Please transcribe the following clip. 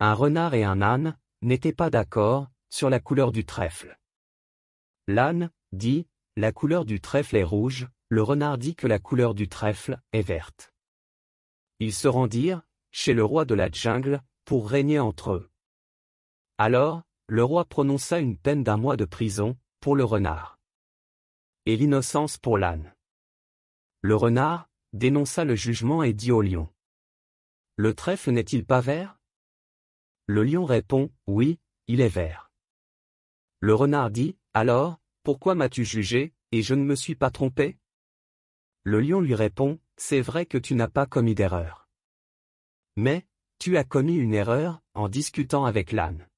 un renard et un âne, n'étaient pas d'accord, sur la couleur du trèfle. L'âne, dit, la couleur du trèfle est rouge, le renard dit que la couleur du trèfle est verte. Ils se rendirent, chez le roi de la jungle, pour régner entre eux. Alors, le roi prononça une peine d'un mois de prison, pour le renard. Et l'innocence pour l'âne. Le renard, dénonça le jugement et dit au lion. Le trèfle n'est-il pas vert le lion répond, oui, il est vert. Le renard dit, alors, pourquoi m'as-tu jugé, et je ne me suis pas trompé Le lion lui répond, c'est vrai que tu n'as pas commis d'erreur. Mais, tu as commis une erreur, en discutant avec l'âne.